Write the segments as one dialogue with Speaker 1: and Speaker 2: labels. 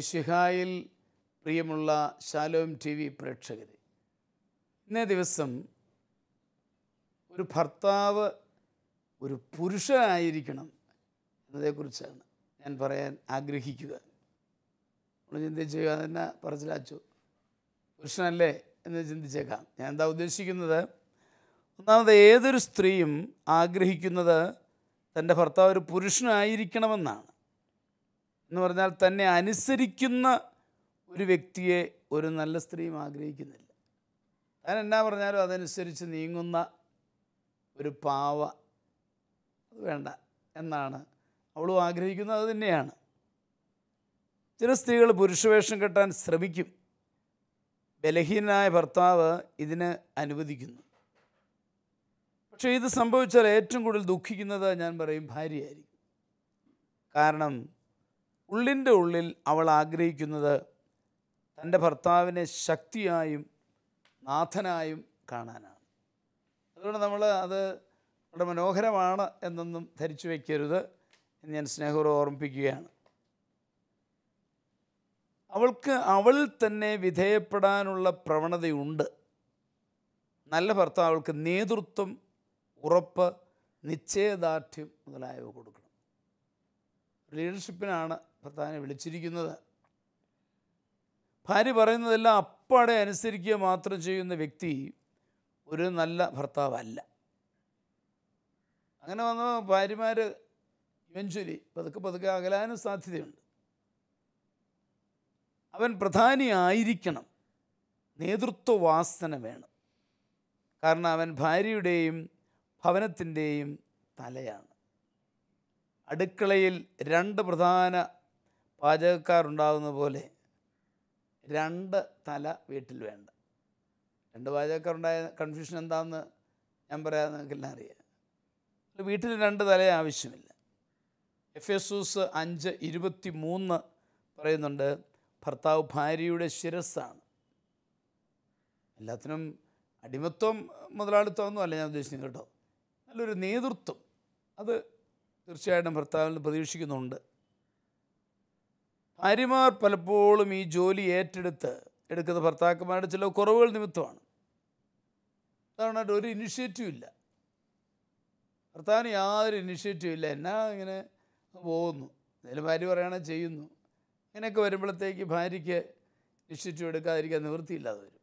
Speaker 1: മിഷിഹായിൽ പ്രിയമുള്ള Shalom T V പ്രേക്ഷകർ ഇന്നേ ദിവസം ഒരു ഭർത്താവ് ഒരു പുരുഷനായിരിക്കണം എന്നതേക്കുറിച്ചാണ് ഞാൻ പറയാൻ ആഗ്രഹിക്കുക നമ്മൾ ചിന്തിച്ചു അതെന്നെ പറച്ചിലാച്ചു പുരുഷനല്ലേ എന്ന് ചിന്തിച്ചേക്കാം ഞാൻ എന്താ ഉദ്ദേശിക്കുന്നത് ഒന്നാമത് ഏതൊരു സ്ത്രീയും ആഗ്രഹിക്കുന്നത് തൻ്റെ ഭർത്താവ് ഒരു പുരുഷനായിരിക്കണമെന്നാണ് എന്ന് പറഞ്ഞാൽ തന്നെ അനുസരിക്കുന്ന ഒരു വ്യക്തിയെ ഒരു നല്ല സ്ത്രീയും ആഗ്രഹിക്കുന്നില്ല താൻ എന്നാ പറഞ്ഞാലും അതനുസരിച്ച് നീങ്ങുന്ന ഒരു പാവ വേണ്ട എന്നാണ് അവളും ആഗ്രഹിക്കുന്നത് അത് തന്നെയാണ് ചില സ്ത്രീകൾ പുരുഷവേഷം കെട്ടാൻ ശ്രമിക്കും ബലഹീനനായ ഭർത്താവ് ഇതിന് അനുവദിക്കുന്നു പക്ഷേ ഇത് സംഭവിച്ചാൽ ഏറ്റവും കൂടുതൽ ദുഃഖിക്കുന്നത് ഞാൻ പറയും ഭാര്യയായിരിക്കും കാരണം ഉള്ളിൻ്റെ ഉള്ളിൽ അവൾ ആഗ്രഹിക്കുന്നത് തൻ്റെ ഭർത്താവിനെ ശക്തിയായും നാഥനായും കാണാനാണ് അതുകൊണ്ട് നമ്മൾ അത് വളരെ മനോഹരമാണ് എന്നൊന്നും ധരിച്ചു വയ്ക്കരുത് എന്ന് ഞാൻ സ്നേഹപൂർവ്വം ഓർമ്മിപ്പിക്കുകയാണ് അവൾക്ക് അവൾ തന്നെ വിധേയപ്പെടാനുള്ള പ്രവണതയുണ്ട് നല്ല ഭർത്താവ് അവൾക്ക് നേതൃത്വം ഉറപ്പ് നിശ്ചയദാർഢ്യം മുതലായവ കൊടുക്കണം ലീഡർഷിപ്പിനാണ് ഭർത്താവിനെ വിളിച്ചിരിക്കുന്നത് ഭാര്യ പറയുന്നതെല്ലാം അപ്പാടെ അനുസരിക്കുക മാത്രം ചെയ്യുന്ന വ്യക്തി ഒരു നല്ല ഭർത്താവല്ല അങ്ങനെ വന്ന ഭാര്യമാർ ഇവഞ്ച്വലി പതുക്കെ പതുക്കെ അകലാനും സാധ്യതയുണ്ട് അവൻ പ്രധാനിയായിരിക്കണം നേതൃത്വവാസന വേണം കാരണം അവൻ ഭാര്യയുടെയും ഭവനത്തിൻ്റെയും തലയാണ് അടുക്കളയിൽ രണ്ട് പ്രധാന പാചകക്കാരുണ്ടാകുന്ന പോലെ രണ്ട് തല വീട്ടിൽ വേണ്ട രണ്ട് പാചകക്കാരുണ്ടായ കൺഫ്യൂഷൻ എന്താണെന്ന് ഞാൻ പറയാതെ നിങ്ങൾക്കെല്ലാം അറിയാം വീട്ടിൽ രണ്ട് തല ആവശ്യമില്ല എഫ് ഊസ് അഞ്ച് ഇരുപത്തി മൂന്ന് പറയുന്നുണ്ട് ഭർത്താവ് ഭാര്യയുടെ ശിരസ്സാണ് എല്ലാത്തിനും അടിമത്വം മുതലാളിത്തമൊന്നും അല്ല ഞാൻ ഉദ്ദേശിക്കുന്നത് കേട്ടോ നല്ലൊരു നേതൃത്വം അത് തീർച്ചയായിട്ടും ഭർത്താവിൽ പ്രതീക്ഷിക്കുന്നുണ്ട് ഭാര്യമാർ പലപ്പോഴും ഈ ജോലി ഏറ്റെടുത്ത് എടുക്കുന്ന ഭർത്താക്കന്മാരുടെ ചില കുറവുകൾ നിമിത്തമാണ് അതാണ് ഒരു ഇനിഷ്യേറ്റീവ് ഇല്ല ഭർത്താവിന് യാതൊരു ഇനിഷ്യേറ്റീവ് ഇല്ല എന്നാ ഇങ്ങനെ പോകുന്നു എന്തെങ്കിലും ഭാര്യ പറയുകയാണെങ്കിൽ ചെയ്യുന്നു ഇങ്ങനെയൊക്കെ വരുമ്പോഴത്തേക്ക് ഭാര്യയ്ക്ക് ഇനിഷ്യേറ്റീവ് എടുക്കാതിരിക്കാൻ നിവൃത്തിയില്ലാതെ വരും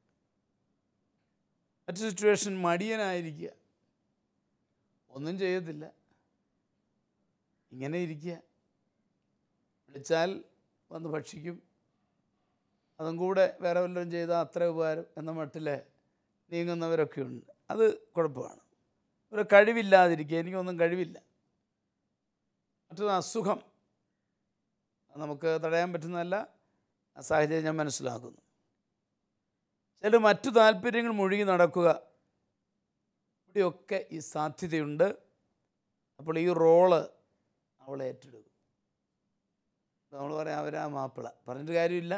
Speaker 1: മറ്റു സിറ്റുവേഷൻ മടിയനായിരിക്കുക ഒന്നും ചെയ്യത്തില്ല ഇങ്ങനെ ഇരിക്കുക വിളിച്ചാൽ വന്ന് ഭക്ഷിക്കും അതും കൂടെ വേറെ വല്ലതും ചെയ്താൽ അത്ര ഉപകാരം എന്ന മട്ടിൽ നീങ്ങുന്നവരൊക്കെ ഉണ്ട് അത് കുഴപ്പമാണ് ഒരു കഴിവില്ലാതിരിക്കുക എനിക്കൊന്നും കഴിവില്ല മറ്റൊരു അസുഖം നമുക്ക് തടയാൻ പറ്റുന്നതല്ല ആ സാഹചര്യം ഞാൻ മനസ്സിലാക്കുന്നു ചില മറ്റു താല്പര്യങ്ങൾ മുഴുകി നടക്കുക ഇവിടെയൊക്കെ ഈ സാധ്യതയുണ്ട് അപ്പോൾ ഈ റോള് അവളെ ഏറ്റെടുക്കും നമ്മൾ പറയാം അവരാ മാപ്പിള പറഞ്ഞിട്ട് കാര്യമില്ല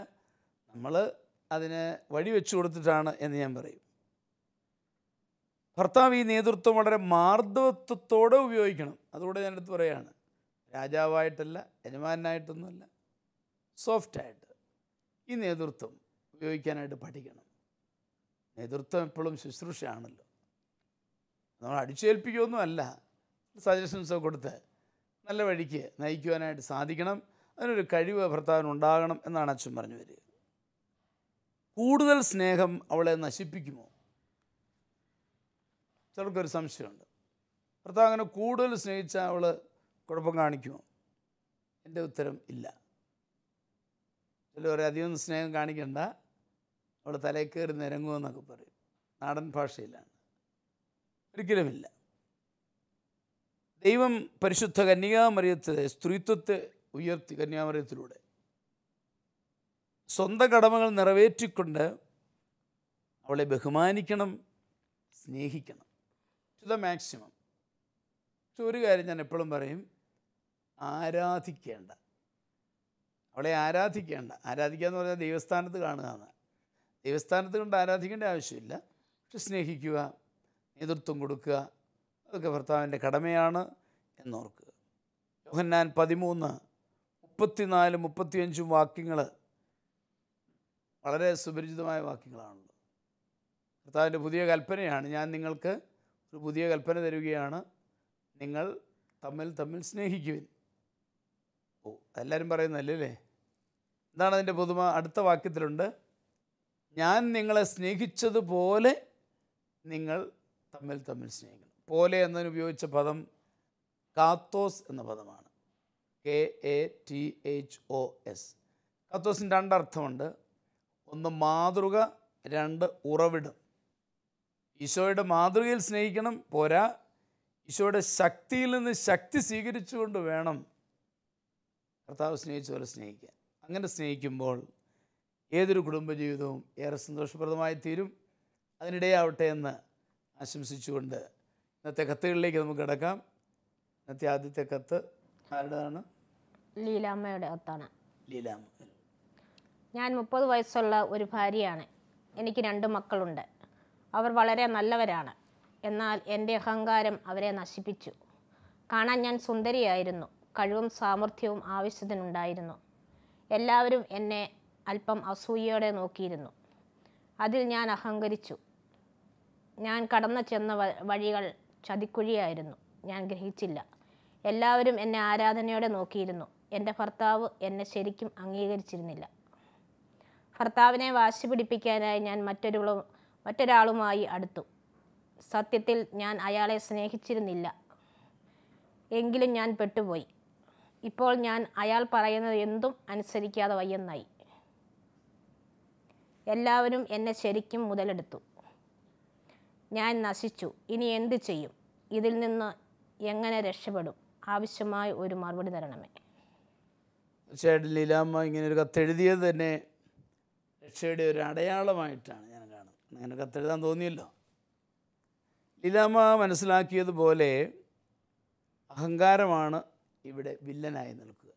Speaker 1: നമ്മൾ അതിനെ വെച്ചു കൊടുത്തിട്ടാണ് എന്ന് ഞാൻ പറയും ഭർത്താവ് ഈ നേതൃത്വം വളരെ മാർദ്ദവത്വത്തോടെ ഉപയോഗിക്കണം അതുകൂടെ ഞാനെടുത്ത് പറയുകയാണ് രാജാവായിട്ടല്ല യജമാനായിട്ടൊന്നുമല്ല സോഫ്റ്റായിട്ട് ഈ നേതൃത്വം ഉപയോഗിക്കാനായിട്ട് പഠിക്കണം നേതൃത്വം എപ്പോഴും ശുശ്രൂഷയാണല്ലോ നമ്മൾ അടിച്ചേൽപ്പിക്കുകയൊന്നും അല്ല സജഷൻസൊക്കെ കൊടുത്ത് നല്ല വഴിക്ക് നയിക്കുവാനായിട്ട് സാധിക്കണം അതിനൊരു കഴിവ് ഭർത്താവിന് ഉണ്ടാകണം എന്നാണ് അച്ഛൻ പറഞ്ഞു വരിക കൂടുതൽ സ്നേഹം അവളെ നശിപ്പിക്കുമോ ചിലർക്കൊരു സംശയമുണ്ട് ഭർത്താവ് അങ്ങനെ കൂടുതൽ സ്നേഹിച്ചാൽ അവൾ കുഴപ്പം കാണിക്കുമോ എൻ്റെ ഉത്തരം ഇല്ല ചിലവരെ അധികം സ്നേഹം കാണിക്കണ്ട അവൾ തലയിൽ കയറി നിരങ്ങുമെന്നൊക്കെ പറയും നാടൻ ഭാഷയിലാണ് ഒരിക്കലുമില്ല ദൈവം പരിശുദ്ധ കന്യാമറിയത്തെ സ്ത്രീത്വത്തെ ഉയർത്തി കന്യാമറിയത്തിലൂടെ സ്വന്തം കടമകൾ നിറവേറ്റിക്കൊണ്ട് അവളെ ബഹുമാനിക്കണം സ്നേഹിക്കണം ടു ദ മാക്സിമം പക്ഷെ ഒരു കാര്യം ഞാൻ എപ്പോഴും പറയും ആരാധിക്കേണ്ട അവളെ ആരാധിക്കേണ്ട ആരാധിക്കുക എന്ന് പറഞ്ഞാൽ ദൈവസ്ഥാനത്ത് കാണുക എന്നാണ് ദൈവസ്ഥാനത്ത് കൊണ്ട് ആരാധിക്കേണ്ട ആവശ്യമില്ല പക്ഷെ സ്നേഹിക്കുക നേതൃത്വം കൊടുക്കുക അതൊക്കെ ഭർത്താവിൻ്റെ കടമയാണ് എന്നോർക്കുക യോഹന്നാൻ പതിമൂന്ന് മുപ്പത്തിനാല് മുപ്പത്തിയഞ്ചും വാക്യങ്ങൾ വളരെ സുപരിചിതമായ വാക്യങ്ങളാണല്ലോ ഭർത്താവിൻ്റെ പുതിയ കൽപ്പനയാണ് ഞാൻ നിങ്ങൾക്ക് ഒരു പുതിയ കൽപ്പന തരികയാണ് നിങ്ങൾ തമ്മിൽ തമ്മിൽ സ്നേഹിക്കുവിൻ ഓ എല്ലാവരും പറയുന്നല്ലേ അല്ലേ എന്താണ് അതിൻ്റെ പുതുമ അടുത്ത വാക്യത്തിലുണ്ട് ഞാൻ നിങ്ങളെ സ്നേഹിച്ചതുപോലെ നിങ്ങൾ തമ്മിൽ തമ്മിൽ സ്നേഹിക്കണം പോലെ ഉപയോഗിച്ച പദം കാത്തോസ് എന്ന പദമാണ് K A T H O S കാത്തോസിന് രണ്ടർത്ഥമുണ്ട് ഒന്ന് മാതൃക രണ്ട് ഉറവിടം ഈശോയുടെ മാതൃകയിൽ സ്നേഹിക്കണം പോരാ ഈശോയുടെ ശക്തിയിൽ നിന്ന് ശക്തി സ്വീകരിച്ചുകൊണ്ട് വേണം കർത്താവ് സ്നേഹിച്ചവരെ സ്നേഹിക്കാൻ അങ്ങനെ സ്നേഹിക്കുമ്പോൾ ഏതൊരു കുടുംബജീവിതവും ഏറെ സന്തോഷപ്രദമായി തീരും അതിനിടയാവട്ടെ എന്ന് ആശംസിച്ചുകൊണ്ട് ഇന്നത്തെ കത്തുകളിലേക്ക് നമുക്ക് കിടക്കാം ഇന്നത്തെ ആദ്യത്തെ കത്ത് ആരുടെയാണ്
Speaker 2: ലീലാമ്മയുടെ കത്താണ് ലീലാമ്മ ഞാൻ മുപ്പത് വയസ്സുള്ള ഒരു ഭാര്യയാണ് എനിക്ക് രണ്ട് മക്കളുണ്ട് അവർ വളരെ നല്ലവരാണ് എന്നാൽ എൻ്റെ അഹങ്കാരം അവരെ നശിപ്പിച്ചു കാണാൻ ഞാൻ സുന്ദരിയായിരുന്നു കഴിവും സാമർഥ്യവും ആവശ്യത്തിനുണ്ടായിരുന്നു എല്ലാവരും എന്നെ അല്പം അസൂയയോടെ നോക്കിയിരുന്നു അതിൽ ഞാൻ അഹങ്കരിച്ചു ഞാൻ കടന്നു ചെന്ന വഴികൾ ചതിക്കുഴിയായിരുന്നു ഞാൻ ഗ്രഹിച്ചില്ല എല്ലാവരും എന്നെ ആരാധനയോടെ നോക്കിയിരുന്നു എൻ്റെ ഭർത്താവ് എന്നെ ശരിക്കും അംഗീകരിച്ചിരുന്നില്ല ഭർത്താവിനെ വാശി പിടിപ്പിക്കാനായി ഞാൻ മറ്റൊരു മറ്റൊരാളുമായി അടുത്തു സത്യത്തിൽ ഞാൻ അയാളെ സ്നേഹിച്ചിരുന്നില്ല എങ്കിലും ഞാൻ പെട്ടുപോയി ഇപ്പോൾ ഞാൻ അയാൾ പറയുന്നത് എന്തും അനുസരിക്കാതെ വയ്യെന്നായി എല്ലാവരും എന്നെ ശരിക്കും മുതലെടുത്തു ഞാൻ നശിച്ചു ഇനി എന്ത് ചെയ്യും ഇതിൽ നിന്ന് എങ്ങനെ രക്ഷപ്പെടും ആവശ്യമായ ഒരു മറുപടി തരണമേ
Speaker 1: തീർച്ചയായിട്ടും ലീലാമ്മ ഇങ്ങനെ ഒരു കത്തെഴുതിയത് തന്നെ രക്ഷയുടെ ഒരു അടയാളമായിട്ടാണ് ഞാൻ കാണുന്നത് അങ്ങനെ കത്തെഴുതാൻ തോന്നിയല്ലോ ലീലാമ്മ മനസ്സിലാക്കിയതുപോലെ അഹങ്കാരമാണ് ഇവിടെ വില്ലനായി നിൽക്കുക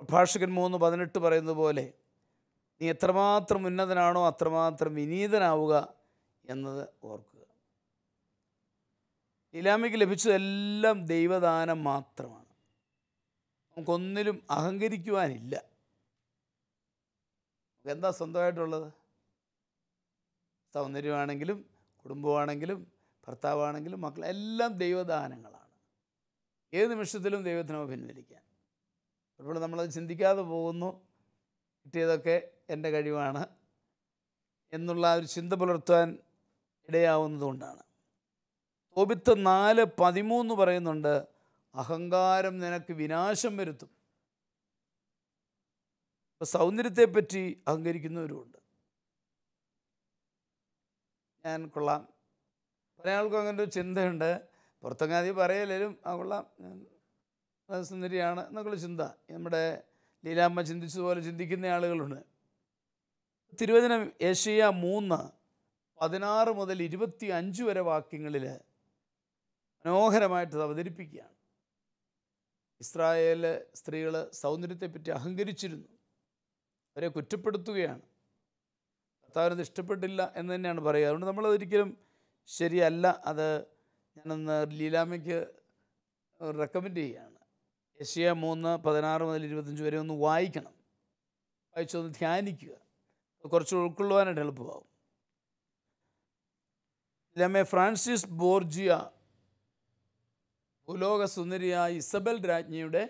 Speaker 1: പ്രഭാഷകൻ മൂന്ന് പതിനെട്ട് പറയുന്നത് പോലെ നീ എത്രമാത്രം ഉന്നതനാണോ അത്രമാത്രം വിനീതനാവുക എന്നത് ഓർക്കുക ഇലാമയ്ക്ക് ലഭിച്ചതെല്ലാം ദൈവദാനം മാത്രമാണ് നമുക്കൊന്നിലും അഹങ്കരിക്കുവാനില്ല എന്താ സ്വന്തമായിട്ടുള്ളത് സൗന്ദര്യമാണെങ്കിലും കുടുംബമാണെങ്കിലും ഭർത്താവാണെങ്കിലും മക്കൾ എല്ലാം ദൈവദാനങ്ങളാണ് ഏത് നിമിഷത്തിലും ദൈവത്തിന് പിൻവലിക്കാൻ അപ്പോൾ നമ്മളത് ചിന്തിക്കാതെ പോകുന്നു കിട്ടിയതൊക്കെ എൻ്റെ കഴിവാണ് എന്നുള്ള ഒരു ചിന്ത പുലർത്താൻ ഇടയാവുന്നതുകൊണ്ടാണ് തോപിത്ത് നാല് പതിമൂന്ന് പറയുന്നുണ്ട് അഹങ്കാരം നിനക്ക് വിനാശം വരുത്തും ഇപ്പം സൗന്ദര്യത്തെപ്പറ്റി അഹങ്കരിക്കുന്നവരുമുണ്ട് ഞാൻ കൊള്ളാം പല ആൾക്കും അങ്ങനെ ഒരു ചിന്തയുണ്ട് പുറത്തങ്ങാതി പറയലും ആ കൊള്ളാം ഞാൻ സുന്ദരിയാണ് എന്നൊക്കെയുള്ള ചിന്ത നമ്മുടെ ലീലാമ്മ ചിന്തിച്ചതുപോലെ ചിന്തിക്കുന്ന ആളുകളുണ്ട് തിരുവചനം ഏഷ്യ മൂന്ന് പതിനാറ് മുതൽ ഇരുപത്തി അഞ്ച് വരെ വാക്യങ്ങളിൽ മനോഹരമായിട്ട് അവതരിപ്പിക്കുകയാണ് ഇസ്രായേലിലെ സ്ത്രീകൾ സൗന്ദര്യത്തെപ്പറ്റി അഹങ്കരിച്ചിരുന്നു അവരെ കുറ്റപ്പെടുത്തുകയാണ് ഭർത്താവിനത് ഇഷ്ടപ്പെട്ടില്ല എന്ന് തന്നെയാണ് പറയുക അതുകൊണ്ട് നമ്മളതൊരിക്കലും ശരിയല്ല അത് ഞാനൊന്ന് ലീലാമയ്ക്ക് റെക്കമെൻഡ് ചെയ്യുകയാണ് ഏഷ്യ മൂന്ന് പതിനാറ് മുതൽ ഇരുപത്തഞ്ച് വരെ ഒന്ന് വായിക്കണം വായിച്ചൊന്ന് ധ്യാനിക്കുക കുറച്ച് ഉൾക്കൊള്ളുവാനായിട്ട് എളുപ്പമാകും ലമെ ഫ്രാൻസിസ് ബോർജിയ ഭൂലോക സുന്ദരിയായ ഇസബൽ രാജ്ഞിയുടെ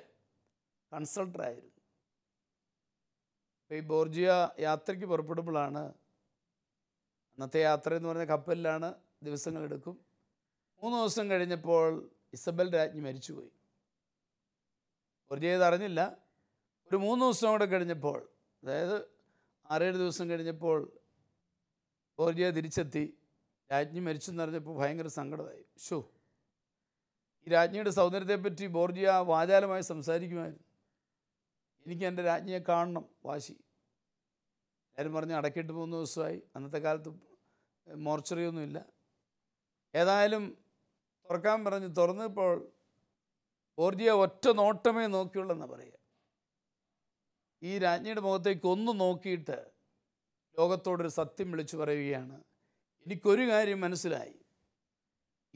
Speaker 1: കൺസൾട്ടറായിരുന്നു ഈ ബോർജിയ യാത്രയ്ക്ക് പുറപ്പെടുമ്പോഴാണ് അന്നത്തെ യാത്ര എന്ന് പറഞ്ഞ കപ്പലിലാണ് ദിവസങ്ങളെടുക്കും മൂന്ന് ദിവസം കഴിഞ്ഞപ്പോൾ ഇസബൽ രാജ്ഞി മരിച്ചുപോയി ബോർജിയത് അറിഞ്ഞില്ല ഒരു മൂന്ന് ദിവസം കൂടെ കഴിഞ്ഞപ്പോൾ അതായത് ആറേഴ് ദിവസം കഴിഞ്ഞപ്പോൾ ബോർജിയ തിരിച്ചെത്തി രാജ്ഞി മരിച്ചെന്ന് അറിഞ്ഞപ്പോൾ ഭയങ്കര സങ്കടമായി ഷോ ഈ രാജ്ഞിയുടെ സൗന്ദര്യത്തെപ്പറ്റി ബോർജിയ വാചാലമായി സംസാരിക്കുമായിരുന്നു എനിക്ക് എൻ്റെ രാജ്ഞിയെ കാണണം വാശി എല്ലാവരും പറഞ്ഞ് അടക്കിയിട്ട് മൂന്ന് ദിവസമായി അന്നത്തെ കാലത്ത് മോർച്ചറിയൊന്നുമില്ല ഏതായാലും തുറക്കാൻ പറഞ്ഞ് തുറന്നപ്പോൾ ബോർജിയ ഒറ്റ നോട്ടമേ നോക്കിയുള്ളെന്ന് പറയുക ഈ രാജ്ഞിയുടെ മുഖത്തേക്ക് ഒന്ന് നോക്കിയിട്ട് ലോകത്തോടൊരു സത്യം വിളിച്ചു പറയുകയാണ് എനിക്കൊരു കാര്യം മനസ്സിലായി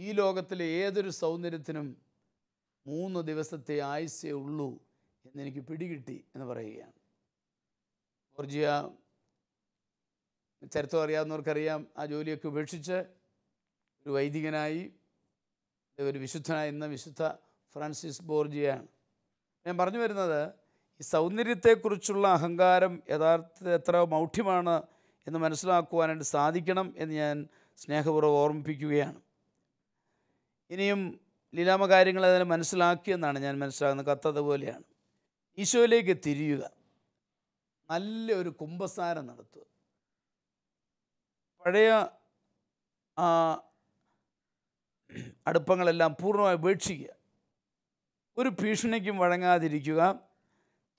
Speaker 1: ഈ ലോകത്തിലെ ഏതൊരു സൗന്ദര്യത്തിനും മൂന്ന് ദിവസത്തെ ആയുസ്സേ ഉള്ളൂ എന്നെനിക്ക് പിടികിട്ടി എന്ന് പറയുകയാണ് ഓർജിയ ചരിത്രം അറിയാവുന്നവർക്കറിയാം ആ ജോലിയൊക്കെ ഉപേക്ഷിച്ച് ഒരു വൈദികനായി ഒരു വിശുദ്ധനായി എന്ന വിശുദ്ധ ഫ്രാൻസിസ് ബോർജിയാണ് ഞാൻ പറഞ്ഞു വരുന്നത് ഈ സൗന്ദര്യത്തെക്കുറിച്ചുള്ള അഹങ്കാരം യഥാർത്ഥത്തിൽ എത്ര മൗഢ്യമാണ് എന്ന് മനസ്സിലാക്കുവാനായിട്ട് സാധിക്കണം എന്ന് ഞാൻ സ്നേഹപൂർവ്വം ഓർമ്മിപ്പിക്കുകയാണ് ഇനിയും ലീലാമ കാര്യങ്ങൾ അതിനെ മനസ്സിലാക്കിയെന്നാണ് ഞാൻ മനസ്സിലാക്കുന്നത് കത്തത് അതുപോലെയാണ് ഈശോയിലേക്ക് തിരിയുക നല്ലൊരു കുംഭസാരം നടത്തുക പഴയ ആ അടുപ്പങ്ങളെല്ലാം പൂർണ്ണമായി ഉപേക്ഷിക്കുക ഒരു ഭീഷണിക്കും വഴങ്ങാതിരിക്കുക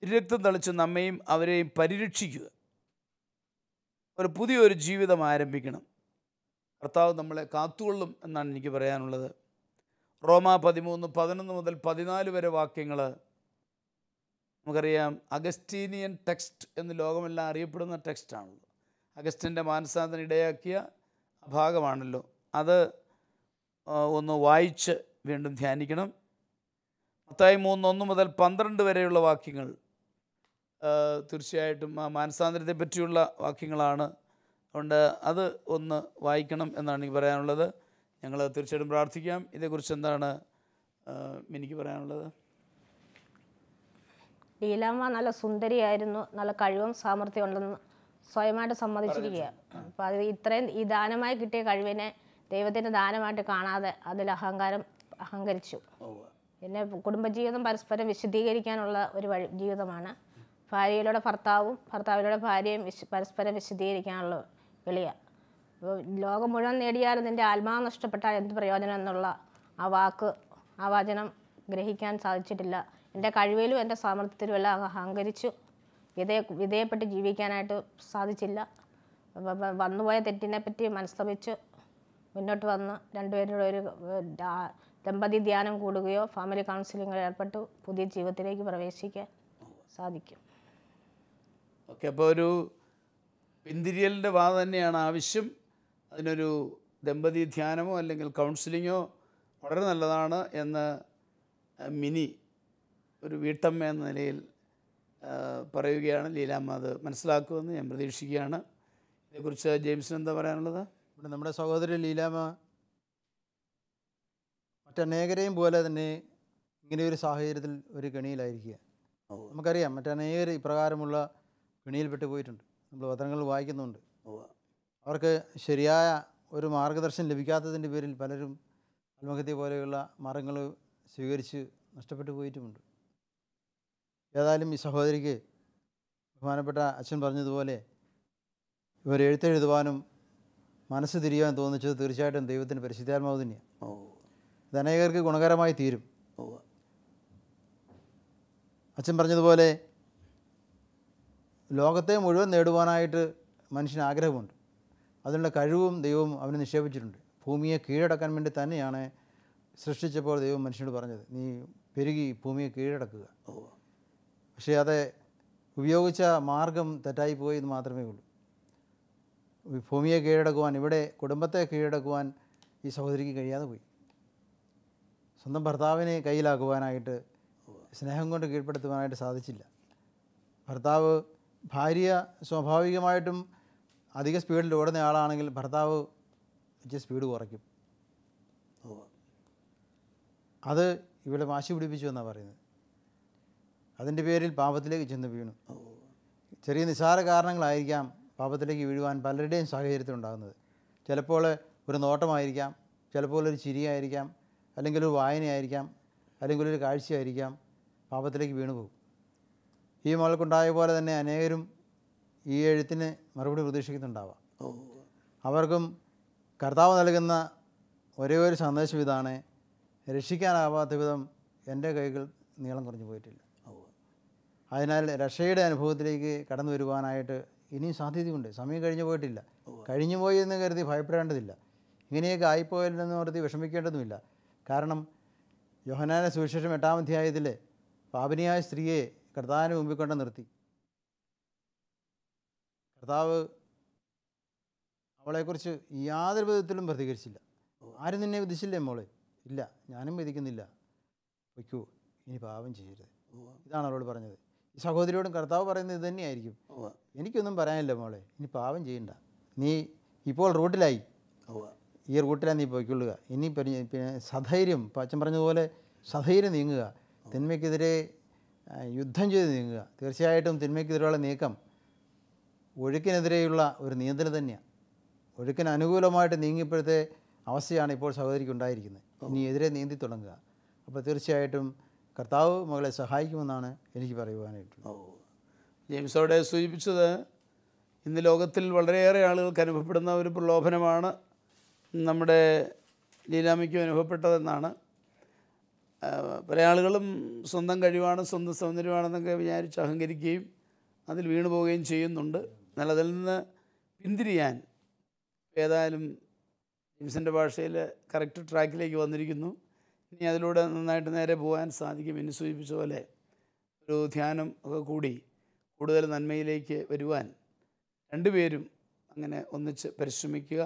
Speaker 1: തിരുരക്തം തളിച്ച് നമ്മയും അവരെയും പരിരക്ഷിക്കുക ഒരു പുതിയൊരു ജീവിതം ആരംഭിക്കണം കർത്താവ് നമ്മളെ കാത്തുകൊള്ളും എന്നാണ് എനിക്ക് പറയാനുള്ളത് റോമ പതിമൂന്ന് പതിനൊന്ന് മുതൽ പതിനാല് വരെ വാക്യങ്ങൾ നമുക്കറിയാം അഗസ്റ്റീനിയൻ ടെക്സ്റ്റ് എന്ന് ലോകമെല്ലാം അറിയപ്പെടുന്ന ടെക്സ്റ്റാണല്ലോ അഗസ്റ്റിൻ്റെ മാനസാന്തരം ഇടയാക്കിയ ഭാഗമാണല്ലോ അത് ഒന്ന് വായിച്ച് വീണ്ടും ധ്യാനിക്കണം മത്തായി മൂന്ന് ഒന്ന് മുതൽ പന്ത്രണ്ട് വരെയുള്ള വാക്യങ്ങൾ തീർച്ചയായിട്ടും മാനസാന്തരത്തെ പറ്റിയുള്ള വാക്യങ്ങളാണ് അതുകൊണ്ട് അത് ഒന്ന് വായിക്കണം എന്നാണ് എനിക്ക് പറയാനുള്ളത് ഞങ്ങൾ തീർച്ചയായിട്ടും പ്രാർത്ഥിക്കാം ഇതേക്കുറിച്ച് എന്താണ് എനിക്ക് പറയാനുള്ളത്
Speaker 2: ലീലാമ്മ നല്ല സുന്ദരിയായിരുന്നു നല്ല കഴിവും സാമർഥ്യം ഉണ്ടെന്ന് സ്വയമായിട്ട് സമ്മതിച്ചിരിക്കുക അപ്പം അത് ഇത്രയും ഈ ദാനമായി കിട്ടിയ കഴിവിനെ ദൈവത്തിൻ്റെ ദാനമായിട്ട് കാണാതെ അതിൽ അഹങ്കാരം അഹങ്കരിച്ചു പിന്നെ കുടുംബജീവിതം പരസ്പരം വിശദീകരിക്കാനുള്ള ഒരു വഴി ജീവിതമാണ് ഭാര്യയിലൂടെ ഭർത്താവും ഭർത്താവിലൂടെ ഭാര്യയും വിശ പരസ്പരം വിശദീകരിക്കാനുള്ള വിളിയാണ് അപ്പോൾ ലോകം മുഴുവൻ നേടിയാലും നിൻ്റെ ആത്മാവ് നഷ്ടപ്പെട്ടാൽ എന്ത് പ്രയോജനം എന്നുള്ള ആ വാക്ക് ആ വചനം ഗ്രഹിക്കാൻ സാധിച്ചിട്ടില്ല എൻ്റെ കഴിവിലും എൻ്റെ സാമർഥ്യത്തിലും എല്ലാം അഹങ്കരിച്ചു വിധേയ വിധേയപ്പെട്ട് ജീവിക്കാനായിട്ട് സാധിച്ചില്ല വന്നുപോയ തെറ്റിനെപ്പറ്റി മനസ്തപിച്ച് മുന്നോട്ട് വന്ന് രണ്ടുപേരുടെ ഒരു ദമ്പതി ധ്യാനം കൂടുകയോ ഫാമിലി കൗൺസിലിംഗിൽ ഏർപ്പെട്ട് പുതിയ ജീവിതത്തിലേക്ക് പ്രവേശിക്കാൻ സാധിക്കും
Speaker 1: ഓക്കെ അപ്പോൾ ഒരു പിന്തിരിയലിൻ്റെ വാത തന്നെയാണ് ആവശ്യം അതിനൊരു ദമ്പതി ധ്യാനമോ അല്ലെങ്കിൽ കൗൺസിലിങ്ങോ വളരെ നല്ലതാണ് എന്ന് മിനി ഒരു വീട്ടമ്മ എന്ന നിലയിൽ പറയുകയാണ് ലീലാമ്മ അത് മനസ്സിലാക്കുമെന്ന് ഞാൻ പ്രതീക്ഷിക്കുകയാണ് ഇതേക്കുറിച്ച് ജെയിംസിന് എന്താ പറയാനുള്ളത് ഇവിടെ നമ്മുടെ സഹോദരി ലീലാമ്മ
Speaker 3: മറ്റനേകരെയും പോലെ തന്നെ ഇങ്ങനെയൊരു സാഹചര്യത്തിൽ ഒരു ഗണിയിലായിരിക്കുക നമുക്കറിയാം മറ്റനേകർ ഇപ്രകാരമുള്ള പിണിയിൽപ്പെട്ട് പോയിട്ടുണ്ട് നമ്മൾ പത്രങ്ങൾ വായിക്കുന്നുണ്ട് അവർക്ക് ശരിയായ ഒരു മാർഗദർശനം ലഭിക്കാത്തതിൻ്റെ പേരിൽ പലരും ആത്മഹത്യ പോലെയുള്ള മാർഗങ്ങൾ സ്വീകരിച്ച് നഷ്ടപ്പെട്ടു പോയിട്ടുമുണ്ട് ഏതായാലും ഈ സഹോദരിക്ക് ബഹുമാനപ്പെട്ട അച്ഛൻ പറഞ്ഞതുപോലെ ഇവർ എഴുത്തെഴുതുവാനും മനസ്സ് തിരിയാൻ തോന്നിച്ചത് തീർച്ചയായിട്ടും ദൈവത്തിന് പരിശുദ്ധാത്മാവ് തന്നെയാണ് ധനകർക്ക് ഗുണകരമായി തീരും അച്ഛൻ പറഞ്ഞതുപോലെ ലോകത്തെ മുഴുവൻ നേടുവാനായിട്ട് മനുഷ്യന് ആഗ്രഹമുണ്ട് അതിനുള്ള കഴിവും ദൈവവും അവന് നിക്ഷേപിച്ചിട്ടുണ്ട് ഭൂമിയെ കീഴടക്കാൻ വേണ്ടി തന്നെയാണ് സൃഷ്ടിച്ചപ്പോൾ ദൈവം മനുഷ്യനോട് പറഞ്ഞത് നീ പെരുകി ഭൂമിയെ കീഴടക്കുക പക്ഷേ അത് ഉപയോഗിച്ച മാർഗം തെറ്റായിപ്പോയി എന്ന് മാത്രമേ ഉള്ളൂ ഭൂമിയെ കീഴടക്കുവാൻ ഇവിടെ കുടുംബത്തെ കീഴടക്കുവാൻ ഈ സഹോദരിക്ക് കഴിയാതെ പോയി സ്വന്തം ഭർത്താവിനെ കയ്യിലാക്കുവാനായിട്ട് സ്നേഹം കൊണ്ട് കീഴ്പ്പെടുത്തുവാനായിട്ട് സാധിച്ചില്ല ഭർത്താവ് ഭാര്യ സ്വാഭാവികമായിട്ടും അധിക സ്പീഡിൽ ഓടുന്ന ആളാണെങ്കിൽ ഭർത്താവ് ഇച്ചിരി സ്പീഡ് കുറയ്ക്കും അത് ഇവിടെ വാശി പിടിപ്പിച്ചു എന്നാണ് പറയുന്നത് അതിൻ്റെ പേരിൽ പാപത്തിലേക്ക് ചെന്ന് വീണു ചെറിയ നിസ്സാര കാരണങ്ങളായിരിക്കാം പാപത്തിലേക്ക് വീഴുവാൻ പലരുടെയും സാഹചര്യത്തിൽ ഉണ്ടാകുന്നത് ചിലപ്പോൾ ഒരു നോട്ടമായിരിക്കാം ചിലപ്പോൾ ഒരു ചിരിയായിരിക്കാം അല്ലെങ്കിൽ ഒരു വായനയായിരിക്കാം അല്ലെങ്കിൽ ഒരു കാഴ്ചയായിരിക്കാം പാപത്തിലേക്ക് വീണു ഈ മകൾക്കുണ്ടായ പോലെ തന്നെ അനേകരും ഈ എഴുത്തിന് മറുപടി പ്രതീക്ഷിക്കുന്നുണ്ടാവാം അവർക്കും കർത്താവ് നൽകുന്ന ഒരേ ഒരു സന്ദേശം ഇതാണ് രക്ഷിക്കാനാവാത്ത വിധം എൻ്റെ കൈകൾ നീളം കുറഞ്ഞു പോയിട്ടില്ല അതിനാൽ രക്ഷയുടെ അനുഭവത്തിലേക്ക് കടന്നു വരുവാനായിട്ട് ഇനിയും സാധ്യതയുണ്ട് സമയം കഴിഞ്ഞു പോയിട്ടില്ല കഴിഞ്ഞു പോയി എന്ന് കരുതി ഭയപ്പെടേണ്ടതില്ല ഇങ്ങനെയൊക്കെ ആയിപ്പോയില്ലെന്ന് കരുതി വിഷമിക്കേണ്ടതുമില്ല കാരണം യോഹനാന സുവിശേഷം എട്ടാം അധ്യായത്തിൽ പാപനിയായ സ്ത്രീയെ കർത്താവിന് മുമ്പിൽ കൊണ്ട് നിർത്തി കർത്താവ് അവളെക്കുറിച്ച് യാതൊരു വിധത്തിലും പ്രതികരിച്ചില്ല ആരും നിന്നെ വിധിച്ചില്ലേ മോളെ ഇല്ല ഞാനും വിധിക്കുന്നില്ല വയ്ക്കൂ ഇനി പാപം ചെയ്യരുത് ഇതാണ് അവളോട് പറഞ്ഞത് ഈ സഹോദരിയോടും കർത്താവ് പറയുന്നത് ഇത് തന്നെയായിരിക്കും എനിക്കൊന്നും പറയാനില്ല മോളെ ഇനി പാപം ചെയ്യണ്ട നീ ഇപ്പോൾ റൂട്ടിലായി ഈ റൂട്ടിലാണ് നീ പോയിക്കൊള്ളുക ഇനി പിന്നെ സധൈര്യം പച്ചൻ പറഞ്ഞതുപോലെ സധൈര്യം നീങ്ങുക തിന്മയ്ക്കെതിരെ യുദ്ധം ചെയ്ത് നീങ്ങുക തീർച്ചയായിട്ടും തിന്മയ്ക്കെതിരെയുള്ള നീക്കം ഒഴുക്കിനെതിരെയുള്ള ഒരു നീന്തൽ തന്നെയാണ് ഒഴുക്കിന് അനുകൂലമായിട്ട് നീങ്ങിയപ്പോഴത്തെ അവസ്ഥയാണ് ഇപ്പോൾ സഹോദരിക്ക് ഉണ്ടായിരിക്കുന്നത് ഇനി എതിരെ നീന്തി തുടങ്ങുക അപ്പോൾ തീർച്ചയായിട്ടും കർത്താവ് മകളെ
Speaker 1: സഹായിക്കുമെന്നാണ് എനിക്ക് പറയുവാനായിട്ട് ജെയിംസ് അവിടെ സൂചിപ്പിച്ചത് ഇന്ന് ലോകത്തിൽ വളരെയേറെ ആളുകൾക്ക് അനുഭവപ്പെടുന്ന ഒരു പ്രലോഭനമാണ് നമ്മുടെ ലീലാമിക്കും അനുഭവപ്പെട്ടതെന്നാണ് പല ആളുകളും സ്വന്തം കഴിവാണ് സ്വന്തം സൗന്ദര്യമാണെന്നൊക്കെ വിചാരിച്ച് അഹങ്കരിക്കുകയും അതിൽ വീണു പോവുകയും ചെയ്യുന്നുണ്ട് എന്നാൽ അതിൽ നിന്ന് പിന്തിരിയാൻ ഏതായാലും ജെയിംസിൻ്റെ ഭാഷയിൽ കറക്റ്റ് ട്രാക്കിലേക്ക് വന്നിരിക്കുന്നു ഇനി അതിലൂടെ നന്നായിട്ട് നേരെ പോകാൻ സാധിക്കും എന്ന് സൂചിപ്പിച്ച പോലെ ഒരു ധ്യാനം ഒക്കെ കൂടി കൂടുതൽ നന്മയിലേക്ക് വരുവാൻ രണ്ടുപേരും അങ്ങനെ ഒന്നിച്ച് പരിശ്രമിക്കുക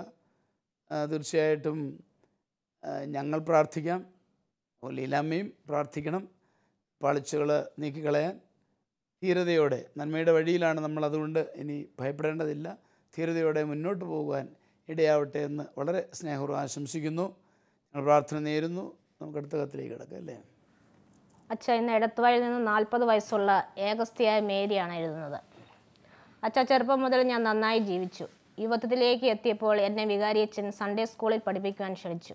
Speaker 1: തീർച്ചയായിട്ടും ഞങ്ങൾ പ്രാർത്ഥിക്കാം ലീലാമ്മയും പ്രാർത്ഥിക്കണം പാളിച്ചുകൾ നീക്കിക്കളയാൻ ധീരതയോടെ നന്മയുടെ വഴിയിലാണ് നമ്മൾ അതുകൊണ്ട് ഇനി ഭയപ്പെടേണ്ടതില്ല ധീരതയോടെ മുന്നോട്ട് പോകുവാൻ ഇടയാവട്ടെ എന്ന് വളരെ സ്നേഹപൂർവ്വം ആശംസിക്കുന്നു ഞങ്ങൾ പ്രാർത്ഥന നേരുന്നു നമുക്ക് അടുത്ത കത്തിലേക്ക് കിടക്കാം അല്ലേ
Speaker 2: അച്ഛ ഇന്ന് എടത്തുവായിൽ നിന്ന് നാൽപ്പത് വയസ്സുള്ള ഏകസ്ഥയായ മേരിയാണ് എഴുതുന്നത് അച്ഛ ചെറുപ്പം മുതൽ ഞാൻ നന്നായി ജീവിച്ചു യുവത്വത്തിലേക്ക് എത്തിയപ്പോൾ എന്നെ വികാരിയച്ഛൻ സൺഡേ സ്കൂളിൽ പഠിപ്പിക്കുവാൻ ശ്രമിച്ചു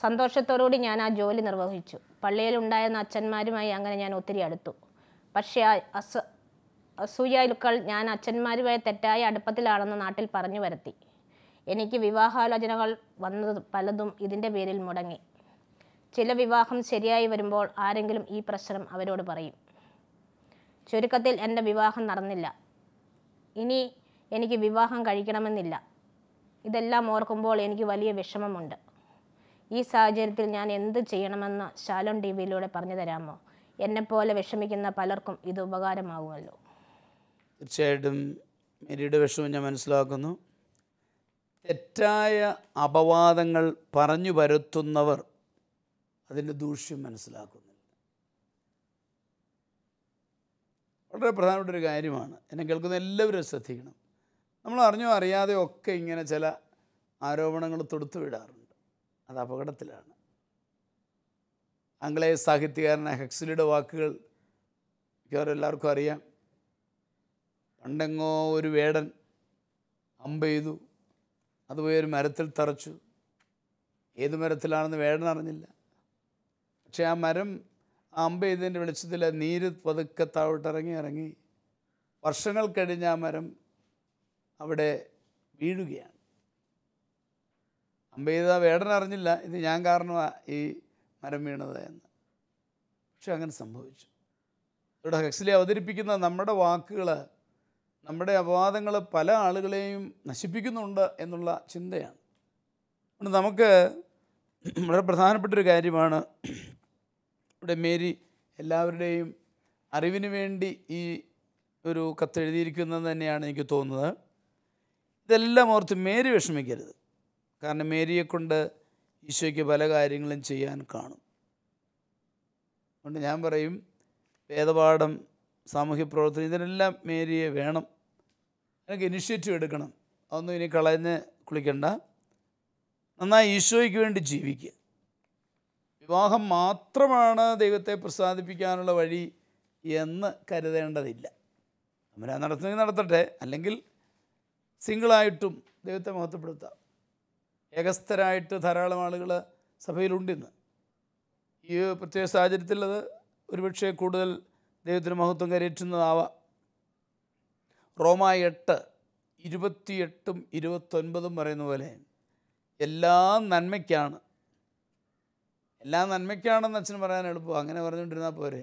Speaker 2: സന്തോഷത്തോടുകൂടി ഞാൻ ആ ജോലി നിർവഹിച്ചു പള്ളിയിലുണ്ടായിരുന്ന അച്ഛന്മാരുമായി അങ്ങനെ ഞാൻ ഒത്തിരി അടുത്തു പക്ഷേ ആ അസ അസൂയാലുക്കൾ ഞാൻ അച്ഛന്മാരുമായി തെറ്റായ അടുപ്പത്തിലാണെന്ന് നാട്ടിൽ പറഞ്ഞു വരുത്തി എനിക്ക് വിവാഹാലോചനകൾ വന്നത് പലതും ഇതിൻ്റെ പേരിൽ മുടങ്ങി ചില വിവാഹം ശരിയായി വരുമ്പോൾ ആരെങ്കിലും ഈ പ്രശ്നം അവരോട് പറയും ചുരുക്കത്തിൽ എൻ്റെ വിവാഹം നടന്നില്ല ഇനി എനിക്ക് വിവാഹം കഴിക്കണമെന്നില്ല ഇതെല്ലാം ഓർക്കുമ്പോൾ എനിക്ക് വലിയ വിഷമമുണ്ട് ഈ സാഹചര്യത്തിൽ ഞാൻ എന്ത് ചെയ്യണമെന്ന് ശാലോൺ ടി വിയിലൂടെ പറഞ്ഞു തരാമോ എന്നെപ്പോലെ വിഷമിക്കുന്ന പലർക്കും ഇത് ഉപകാരമാകുമല്ലോ
Speaker 1: തീർച്ചയായിട്ടും മേരിയുടെ വിഷമം ഞാൻ മനസ്സിലാക്കുന്നു തെറ്റായ അപവാദങ്ങൾ പറഞ്ഞു വരുത്തുന്നവർ അതിൻ്റെ ദൂഷ്യം മനസ്സിലാക്കുന്നില്ല വളരെ പ്രധാനപ്പെട്ട ഒരു കാര്യമാണ് എന്നെ കേൾക്കുന്ന എല്ലാവരും ശ്രദ്ധിക്കണം നമ്മൾ അറിഞ്ഞോ അറിയാതെയോ ഒക്കെ ഇങ്ങനെ ചില ആരോപണങ്ങൾ തൊടുത്തു വിടാറുണ്ട് അത് അപകടത്തിലാണ് ആംഗ്ലേയ സാഹിത്യകാരനായ ഹെക്സിലിയുടെ വാക്കുകൾ മിക്കവാറും എല്ലാവർക്കും അറിയാം പണ്ടെങ്ങോ ഒരു വേടൻ അമ്പെയ്തു ചെയ്തു അത് ഒരു മരത്തിൽ തറച്ചു ഏത് മരത്തിലാണെന്ന് വേടൻ അറിഞ്ഞില്ല പക്ഷേ ആ മരം അമ്പ ചെയ്തതിൻ്റെ വെളിച്ചത്തിൽ നീര് പതുക്കെ താഴോട്ടിറങ്ങി ഇറങ്ങി വർഷങ്ങൾ കഴിഞ്ഞ് ആ മരം അവിടെ വീഴുകയാണ് അമ്പെയ്ത വേടൻ അറിഞ്ഞില്ല ഇത് ഞാൻ കാരണമാണ് ഈ മരം വീണത് എന്ന് പക്ഷെ അങ്ങനെ സംഭവിച്ചു ഇവിടെ ഹെക്സിലെ അവതരിപ്പിക്കുന്ന നമ്മുടെ വാക്കുകൾ നമ്മുടെ അപവാദങ്ങൾ പല ആളുകളെയും നശിപ്പിക്കുന്നുണ്ട് എന്നുള്ള ചിന്തയാണ് അതുകൊണ്ട് നമുക്ക് വളരെ പ്രധാനപ്പെട്ടൊരു കാര്യമാണ് ഇവിടെ മേരി എല്ലാവരുടെയും അറിവിന് വേണ്ടി ഈ ഒരു എഴുതിയിരിക്കുന്നത് തന്നെയാണ് എനിക്ക് തോന്നുന്നത് ഇതെല്ലാം ഓർത്ത് മേരി വിഷമിക്കരുത് കാരണം മേരിയെക്കൊണ്ട് ഈശോയ്ക്ക് പല കാര്യങ്ങളും ചെയ്യാൻ കാണും അതുകൊണ്ട് ഞാൻ പറയും വേദപാഠം സാമൂഹ്യ പ്രവർത്തനം ഇതിനെല്ലാം മേരിയെ വേണം എനിക്ക് ഇനിഷ്യേറ്റീവ് എടുക്കണം അതൊന്നും ഇനി കളഞ്ഞ് കുളിക്കണ്ട നന്നായി ഈശോയ്ക്ക് വേണ്ടി ജീവിക്കുക വിവാഹം മാത്രമാണ് ദൈവത്തെ പ്രസാദിപ്പിക്കാനുള്ള വഴി എന്ന് കരുതേണ്ടതില്ല അമരാ നടത്തുന്നെങ്കിൽ നടത്തട്ടെ അല്ലെങ്കിൽ സിംഗിളായിട്ടും ദൈവത്തെ മഹത്വപ്പെടുത്താം ഏകസ്ഥരായിട്ട് ധാരാളം ആളുകൾ സഭയിലുണ്ടിന്ന് ഈ പ്രത്യേക സാഹചര്യത്തിൽ അത് ഒരുപക്ഷെ കൂടുതൽ ദൈവത്തിന് മഹത്വം കരയറ്റുന്നതാവാം റോമ എട്ട് ഇരുപത്തിയെട്ടും ഇരുപത്തൊൻപതും പറയുന്ന പോലെ എല്ലാ നന്മയ്ക്കാണ് എല്ലാ നന്മയ്ക്കാണെന്ന് അച്ഛൻ പറയാൻ എളുപ്പം അങ്ങനെ പറഞ്ഞുകൊണ്ടിരുന്നാൽ പോരെ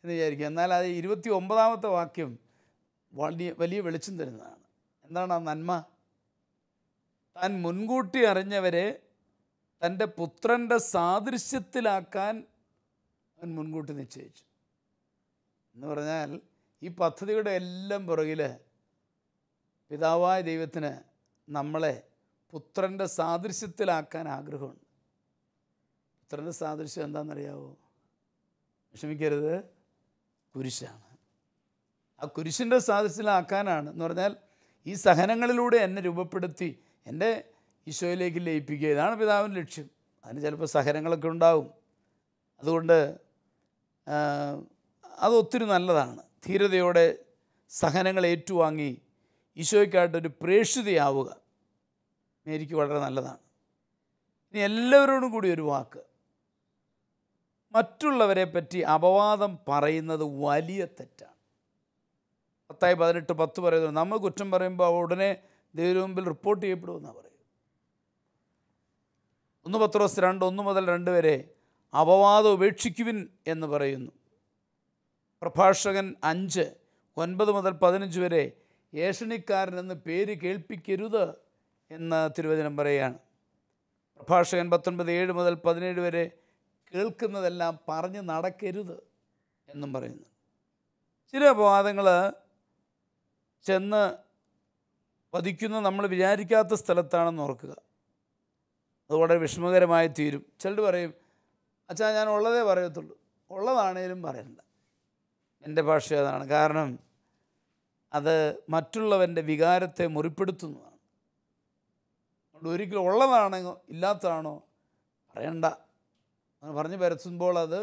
Speaker 1: എന്ന് വിചാരിക്കുക എന്നാൽ അത് ഇരുപത്തി ഒമ്പതാമത്തെ വാക്യം വലിയ വലിയ വെളിച്ചം തരുന്നതാണ് എന്താണ് ആ നന്മ താൻ മുൻകൂട്ടി അറിഞ്ഞവരെ തൻ്റെ പുത്രൻ്റെ സാദൃശ്യത്തിലാക്കാൻ അവൻ മുൻകൂട്ടി നിശ്ചയിച്ചു എന്ന് പറഞ്ഞാൽ ഈ പദ്ധതിയുടെ എല്ലാം പുറകിൽ പിതാവായ ദൈവത്തിന് നമ്മളെ പുത്രൻ്റെ സാദൃശ്യത്തിലാക്കാൻ ആഗ്രഹമുണ്ട് പുത്രൻ്റെ സാദൃശ്യം എന്താണെന്നറിയാവോ വിഷമിക്കരുത് കുരിശാണ് ആ കുരിശിൻ്റെ സാദൃശ്യത്തിലാക്കാനാണ് എന്ന് പറഞ്ഞാൽ ഈ സഹനങ്ങളിലൂടെ എന്നെ രൂപപ്പെടുത്തി എൻ്റെ ഈശോയിലേക്ക് ലയിപ്പിക്കുക ഇതാണ് പിതാവിൻ്റെ ലക്ഷ്യം അതിന് ചിലപ്പോൾ സഹനങ്ങളൊക്കെ ഉണ്ടാവും അതുകൊണ്ട് അത് ഒത്തിരി നല്ലതാണ് ധീരതയോടെ സഹനങ്ങൾ ഏറ്റുവാങ്ങി ഈശോയ്ക്കായിട്ടൊരു പ്രേക്ഷിതയാവുക എനിക്ക് വളരെ നല്ലതാണ് ഇനി എല്ലാവരോടും കൂടി ഒരു വാക്ക് മറ്റുള്ളവരെ പറ്റി അപവാദം പറയുന്നത് വലിയ തെറ്റാണ് പത്തായി പതിനെട്ട് പത്ത് പറയുന്നത് നമ്മൾ കുറ്റം പറയുമ്പോൾ ഉടനെ ദൈവം മുമ്പിൽ റിപ്പോർട്ട് ചെയ്യപ്പെടുമെന്നാണ് പറയുന്നത് ഒന്ന് ദിവസം രണ്ട് ഒന്ന് മുതൽ രണ്ട് വരെ അപവാദം ഉപേക്ഷിക്കുവിൻ എന്ന് പറയുന്നു പ്രഭാഷകൻ അഞ്ച് ഒൻപത് മുതൽ പതിനഞ്ച് വരെ ഏഷണിക്കാരൻ എന്ന് പേര് കേൾപ്പിക്കരുത് എന്ന് തിരുവചനം പറയുകയാണ് പ്രഭാഷകൻ പത്തൊൻപത് ഏഴ് മുതൽ പതിനേഴ് വരെ കേൾക്കുന്നതെല്ലാം പറഞ്ഞ് നടക്കരുത് എന്നും പറയുന്നു ചില അപവാദങ്ങൾ ചെന്ന് വധിക്കുന്നത് നമ്മൾ വിചാരിക്കാത്ത സ്ഥലത്താണെന്ന് ഓർക്കുക അത് വളരെ വിഷമകരമായി തീരും ചിലർ പറയും അച്ഛാ ഞാൻ ഉള്ളതേ പറയത്തുള്ളൂ ഉള്ളതാണേലും പറയണ്ട എൻ്റെ ഭാഷ അതാണ് കാരണം അത് മറ്റുള്ളവൻ്റെ വികാരത്തെ മുറിപ്പെടുത്തുന്നതാണ് അതുകൊണ്ട് ഒരിക്കലും ഉള്ളതാണോ ഇല്ലാത്തതാണോ പറയണ്ട അങ്ങനെ പറഞ്ഞ് പരത്തുമ്പോൾ അത്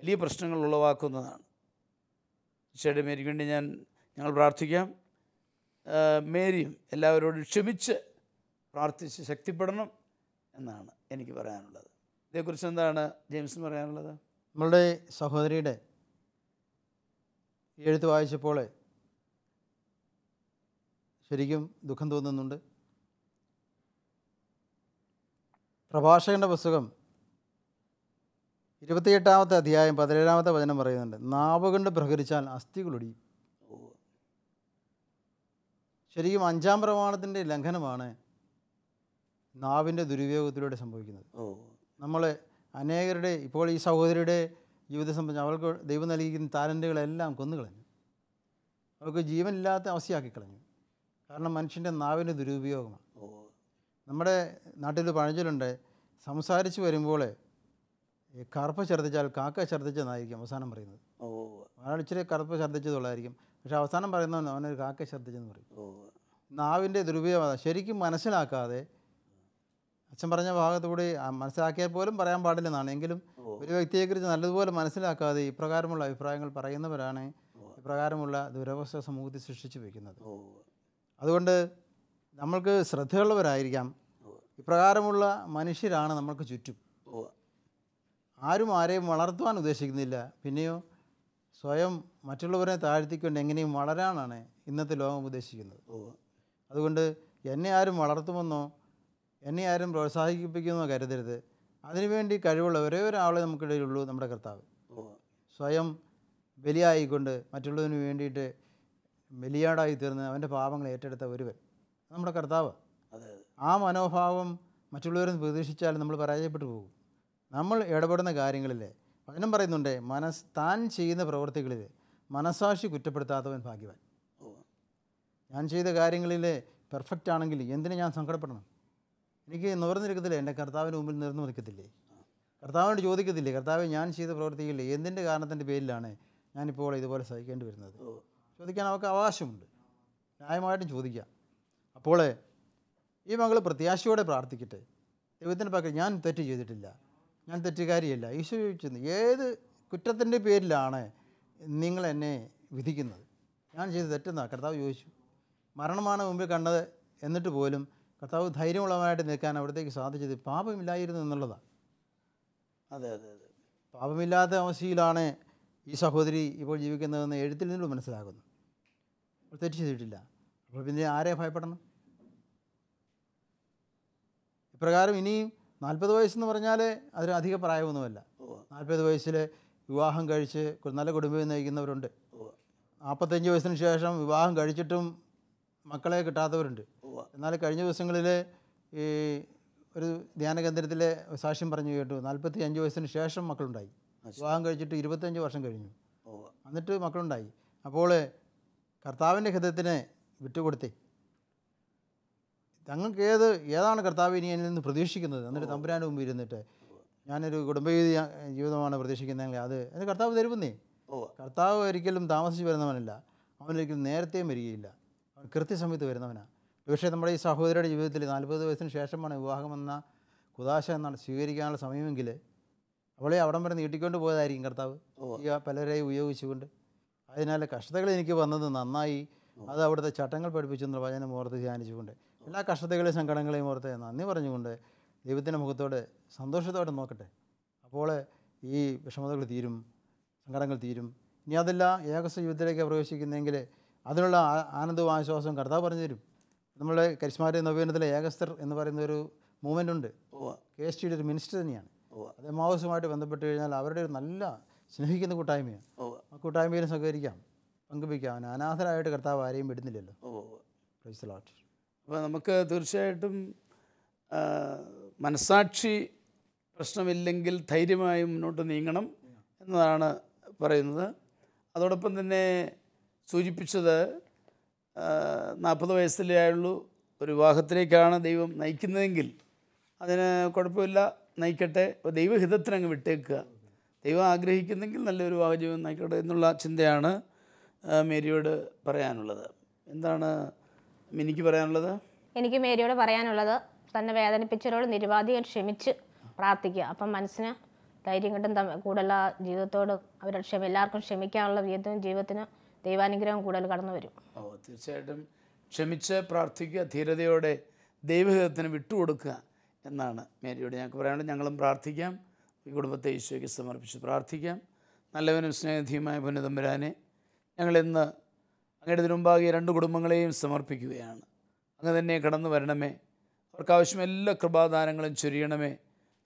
Speaker 1: വലിയ പ്രശ്നങ്ങൾ ഉളവാക്കുന്നതാണ് തീർച്ചയായിട്ടും എനിക്ക് വേണ്ടി ഞാൻ ഞങ്ങൾ പ്രാർത്ഥിക്കാം മേരിയും എല്ലാവരോടും ക്ഷമിച്ച് പ്രാർത്ഥിച്ച് ശക്തിപ്പെടണം എന്നാണ് എനിക്ക് പറയാനുള്ളത് ഇതേക്കുറിച്ച് എന്താണ് ജെയിംസിന് പറയാനുള്ളത്
Speaker 3: നമ്മളുടെ സഹോദരിയുടെ എഴുത്ത് വായിച്ചപ്പോൾ ശരിക്കും ദുഃഖം തോന്നുന്നുണ്ട് പ്രഭാഷകൻ്റെ പുസ്തകം ഇരുപത്തിയെട്ടാമത്തെ അധ്യായം പതിനേഴാമത്തെ വചനം പറയുന്നുണ്ട് നാവുകൊണ്ട് പ്രഹരിച്ചാൽ അസ്ഥികളൊടിയും ശരിക്കും അഞ്ചാം പ്രമാണത്തിൻ്റെ ലംഘനമാണ് നാവിൻ്റെ ദുരുപയോഗത്തിലൂടെ സംഭവിക്കുന്നത് നമ്മൾ അനേകരുടെ ഇപ്പോൾ ഈ സഹോദരിയുടെ ജീവിതം സംബന്ധിച്ച് അവൾക്ക് ദൈവം നൽകിയിരിക്കുന്ന താലൻറ്റുകളെല്ലാം കൊന്നുകളഞ്ഞു അവൾക്ക് ജീവനില്ലാത്ത അവസ്ഥയാക്കി കളഞ്ഞു കാരണം മനുഷ്യൻ്റെ നാവിൻ്റെ ദുരുപയോഗമാണ് നമ്മുടെ നാട്ടിൽ പഴഞ്ചൊല്ലുണ്ട് സംസാരിച്ച് വരുമ്പോൾ കറുപ്പ് ഛർദ്ദിച്ചാൽ കാക്ക ഛർദ്ദിച്ചെന്നായിരിക്കും അവസാനം പറയുന്നത് ഒരാൾ ഇച്ചിരി കറുപ്പ് ഛർദ്ദിച്ചതുള്ളതായിരിക്കും പക്ഷെ അവസാനം പറയുന്ന അവനൊരു കാക്ക ശ്രദ്ധിച്ചെന്ന് പറയും നാവിൻ്റെ ദുരുപയോഗം ശരിക്കും മനസ്സിലാക്കാതെ അച്ഛൻ പറഞ്ഞ ഭാഗത്തുകൂടി മനസ്സിലാക്കിയാൽ പോലും പറയാൻ പാടില്ലെന്നാണ് എങ്കിലും ഒരു വ്യക്തിയെക്കുറിച്ച് നല്ലതുപോലെ മനസ്സിലാക്കാതെ ഇപ്രകാരമുള്ള അഭിപ്രായങ്ങൾ പറയുന്നവരാണ് ഇപ്രകാരമുള്ള ദുരവസ്ഥ സമൂഹത്തിൽ സൃഷ്ടിച്ചു വയ്ക്കുന്നത് അതുകൊണ്ട് നമ്മൾക്ക് ശ്രദ്ധയുള്ളവരായിരിക്കാം ഇപ്രകാരമുള്ള മനുഷ്യരാണ് നമ്മൾക്ക് ചുറ്റും ആരും ആരെയും വളർത്തുവാൻ ഉദ്ദേശിക്കുന്നില്ല പിന്നെയോ സ്വയം മറ്റുള്ളവരെ താഴ്ത്തിക്കൊണ്ട് എങ്ങനെയും വളരാനാണ് ഇന്നത്തെ ലോകം ഉദ്ദേശിക്കുന്നത് അതുകൊണ്ട് എന്നെ ആരും വളർത്തുമെന്നോ എന്നെ ആരും പ്രോത്സാഹിപ്പിക്കുമെന്നോ കരുതരുത് അതിനുവേണ്ടി കഴിവുള്ള ഒരേ ഒരാളെ നമുക്കിടയിലുള്ളൂ നമ്മുടെ കർത്താവ് സ്വയം ബലിയായിക്കൊണ്ട് മറ്റുള്ളതിന് വേണ്ടിയിട്ട് ബലിയാടായി തീർന്ന് അവൻ്റെ പാപങ്ങൾ ഏറ്റെടുത്ത ഒരുവൻ നമ്മുടെ കർത്താവ് ആ മനോഭാവം നിന്ന് പ്രതീക്ഷിച്ചാൽ നമ്മൾ പരാജയപ്പെട്ടു പോകും നമ്മൾ ഇടപെടുന്ന കാര്യങ്ങളിൽ വചനം പറയുന്നുണ്ട് മനസ് താൻ ചെയ്യുന്ന പ്രവൃത്തികളിൽ മനസാക്ഷി കുറ്റപ്പെടുത്താത്തവൻ ഭാഗ്യവാൻ ഞാൻ ചെയ്ത കാര്യങ്ങളിൽ പെർഫെക്റ്റ് ആണെങ്കിൽ എന്തിനു ഞാൻ സങ്കടപ്പെടണം എനിക്ക് നിവർന്നിരിക്കത്തില്ലേ എൻ്റെ കർത്താവിൻ്റെ മുമ്പിൽ നിർന്നു നിൽക്കത്തില്ലേ കർത്താവിനോട് ചോദിക്കത്തില്ലേ കർത്താവ് ഞാൻ ചെയ്ത പ്രവർത്തിയിൽ എന്തിൻ്റെ കാരണത്തിൻ്റെ പേരിലാണ് ഞാനിപ്പോൾ ഇതുപോലെ സഹിക്കേണ്ടി വരുന്നത് ചോദിക്കാൻ അവർക്ക് അവകാശമുണ്ട് ന്യായമായിട്ടും ചോദിക്കാം അപ്പോൾ ഈ മകൾ പ്രത്യാശയോടെ പ്രാർത്ഥിക്കട്ടെ ദൈവത്തിൻ്റെ പക്കൽ ഞാൻ തെറ്റ് ചെയ്തിട്ടില്ല ഞാൻ തെറ്റുകാരിയല്ല ഈശോ ചോദിച്ചു ഏത് കുറ്റത്തിൻ്റെ പേരിലാണ് നിങ്ങൾ എന്നെ വിധിക്കുന്നത് ഞാൻ ചെയ്ത് തെറ്റെന്നാണ് കർത്താവ് ചോദിച്ചു മരണമാണ് മുമ്പിൽ കണ്ടത് എന്നിട്ട് പോലും കർത്താവ് ധൈര്യമുള്ളവനായിട്ട് നിൽക്കാൻ അവിടത്തേക്ക് സാധിച്ചത് പാപമില്ലായിരുന്നു എന്നുള്ളതാണ് അതെ അതെ അതെ പാപമില്ലാത്ത അവസ്ഥയിലാണ് ഈ സഹോദരി ഇപ്പോൾ ജീവിക്കുന്നതെന്ന് എഴുത്തിൽ നിന്നും മനസ്സിലാകുന്നു തെറ്റ് ചെയ്തിട്ടില്ല അപ്പോൾ പിന്നെ ആരെ ഭയപ്പെടണം ഇപ്രകാരം ഇനിയും നാൽപ്പത് വയസ്സെന്ന് പറഞ്ഞാൽ അതിന് അധിക പ്രായമൊന്നുമല്ല നാൽപ്പത് വയസ്സിൽ വിവാഹം കഴിച്ച് നല്ല കുടുംബം നയിക്കുന്നവരുണ്ട് നാൽപ്പത്തഞ്ച് വയസ്സിന് ശേഷം വിവാഹം കഴിച്ചിട്ടും മക്കളെ കിട്ടാത്തവരുണ്ട് എന്നാൽ കഴിഞ്ഞ ദിവസങ്ങളിൽ ഈ ഒരു ധ്യാന കേന്ദ്രത്തിലെ സാക്ഷ്യം പറഞ്ഞു കേട്ടു നാൽപ്പത്തി അഞ്ച് വയസ്സിന് ശേഷം മക്കളുണ്ടായി വിവാഹം കഴിച്ചിട്ട് ഇരുപത്തഞ്ച് വർഷം കഴിഞ്ഞു എന്നിട്ട് മക്കളുണ്ടായി അപ്പോൾ കർത്താവിൻ്റെ ഹിതത്തിനെ വിട്ടുകൊടുത്തി തങ്ങൾക്ക് ഏത് ഏതാണ് കർത്താവ് ഇനി എന്നിൽ നിന്ന് പ്രതീക്ഷിക്കുന്നത് എന്നിട്ട് തമ്പുരാൻ മുമ്പ് ഇരുന്നിട്ട് ഞാനൊരു കുടുംബവീതി ജീവിതമാണ് പ്രതീക്ഷിക്കുന്നതെങ്കിൽ അത് എൻ്റെ കർത്താവ് തരുമെന്നേ കർത്താവ് ഒരിക്കലും താമസിച്ച് വരുന്നവനല്ല അവനൊരിക്കലും നേരത്തെയും വരികയില്ല അവൻ കൃത്യസമയത്ത് വരുന്നവനാണ് പക്ഷേ നമ്മുടെ ഈ സഹോദരിയുടെ ജീവിതത്തിൽ നാൽപ്പത് വയസ്സിന് ശേഷമാണ് വിവാഹമെന്ന കുദാശ എന്നാണ് സ്വീകരിക്കാനുള്ള സമയമെങ്കിൽ അവളെ അവിടം വരെ നീട്ടിക്കൊണ്ട് പോയതായിരിക്കും കർത്താവ് ഈ പലരെയും ഉപയോഗിച്ചുകൊണ്ട് അതിനാൽ കഷ്ടതകൾ എനിക്ക് വന്നത് നന്നായി അത് അവിടുത്തെ ചട്ടങ്ങൾ പഠിപ്പിച്ചു എന്നുള്ള വചനം ഓർത്ത് ധ്യാനിച്ചുകൊണ്ട് എല്ലാ കഷ്ടതകളെയും സങ്കടങ്ങളെയും ഓർത്ത് നന്ദി പറഞ്ഞുകൊണ്ട് ദൈവത്തിൻ്റെ മുഖത്തോടെ സന്തോഷത്തോടെ നോക്കട്ടെ അപ്പോൾ ഈ വിഷമതകൾ തീരും സങ്കടങ്ങൾ തീരും ഇനി അതല്ല ഏകസ്വ ജീവിതത്തിലേക്ക് പ്രവേശിക്കുന്നെങ്കിൽ അതിനുള്ള ആനന്ദവും ആശ്വാസവും കർത്താവ് പറഞ്ഞു തരും നമ്മളെ കരിസ്മാരി നവീനത്തിലെ ഏകസ്ഥർ എന്ന് പറയുന്ന ഒരു മൂവ്മെൻ്റ് ഉണ്ട് കെ എസ് ടിയുടെ ഒരു മിനിസ്റ്റർ തന്നെയാണ് അത് മാവോസുമായിട്ട് ബന്ധപ്പെട്ട് കഴിഞ്ഞാൽ അവരുടെ ഒരു നല്ല സ്നേഹിക്കുന്ന കൂട്ടായ്മയാണ് ആ കൂട്ടായ്മയിലും സഹകരിക്കാം പങ്കുവയ്ക്കാം അനാഥരായിട്ട് കർത്താവ് ആരെയും വിടുന്നില്ലല്ലോ പ്രൈസ്
Speaker 1: അപ്പോൾ നമുക്ക് തീർച്ചയായിട്ടും മനസാക്ഷി പ്രശ്നമില്ലെങ്കിൽ ധൈര്യമായി മുന്നോട്ട് നീങ്ങണം എന്നതാണ് പറയുന്നത് അതോടൊപ്പം തന്നെ സൂചിപ്പിച്ചത് നാൽപ്പത് വയസ്സിലേ ആയുള്ളൂ ഒരു വിവാഹത്തിലേക്കാണ് ദൈവം നയിക്കുന്നതെങ്കിൽ അതിന് കുഴപ്പമില്ല നയിക്കട്ടെ ദൈവഹിതത്തിനങ്ങ് വിട്ടേക്കുക ദൈവം ആഗ്രഹിക്കുന്നെങ്കിൽ നല്ലൊരു ജീവിതം നയിക്കട്ടെ എന്നുള്ള ചിന്തയാണ് മേരിയോട് പറയാനുള്ളത് എന്താണ് മിനിക്ക് പറയാനുള്ളത്
Speaker 2: എനിക്ക് മേരിയോട് പറയാനുള്ളത് തന്നെ വേദനിപ്പിച്ചവരോട് നിരുപാധികം ക്ഷമിച്ച് പ്രാർത്ഥിക്കുക അപ്പം മനസ്സിന് ധൈര്യം കിട്ടും കൂടുതൽ ജീവിതത്തോട് അവരുടെ ക്ഷമ എല്ലാവർക്കും ക്ഷമിക്കാനുള്ള ജീവിതത്തിനും ജീവിതത്തിന് ദൈവാനുഗ്രഹം കൂടുതൽ കടന്നു വരും
Speaker 1: ഓ തീർച്ചയായിട്ടും ക്ഷമിച്ച് പ്രാർത്ഥിക്കുക ധീരതയോടെ ദൈവഹിതത്തിന് വിട്ടുകൊടുക്കുക എന്നാണ് മേരിയോട് ഞങ്ങൾക്ക് പറയാനുള്ളത് ഞങ്ങളും പ്രാർത്ഥിക്കാം ഈ കുടുംബത്തെ ഈശോയ്ക്ക് സമർപ്പിച്ച് പ്രാർത്ഥിക്കാം നല്ലവനും സ്നേഹധീയമായ പുനതമ്പരാനെ ഞങ്ങളിന്ന് അങ്ങയുടെ മുമ്പാകെ രണ്ട് കുടുംബങ്ങളെയും സമർപ്പിക്കുകയാണ് അങ്ങ് തന്നെ കടന്നു വരണമേ അവർക്കാവശ്യം എല്ലാ കൃപാദാനങ്ങളും ചൊരിയണമേ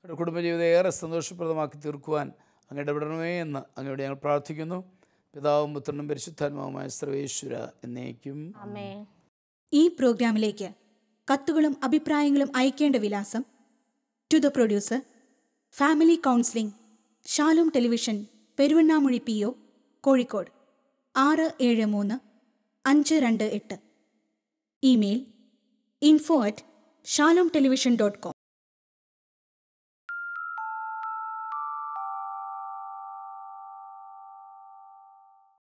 Speaker 1: അവരുടെ കുടുംബജീവിതം ഏറെ സന്തോഷപ്രദമാക്കി തീർക്കുവാൻ അങ്ങ് ഇടപെടണമേ എന്ന് അങ്ങയോട് ഞങ്ങൾ പ്രാർത്ഥിക്കുന്നു പിതാവും പുത്രനും പരിശുദ്ധാത്മാവുമായ സർവേശ്വര എന്നേക്കും
Speaker 2: ഈ പ്രോഗ്രാമിലേക്ക് കത്തുകളും അഭിപ്രായങ്ങളും അയക്കേണ്ട വിലാസം to the producer family counselling Shalom Television Peruvannamuzhi P O Kozhikode ആറ് ഏഴ് മൂന്ന് അഞ്ച് രണ്ട് എട്ട് ഇമെയിൽ ഇൻഫോ അറ്റ് shalomtelevision.com.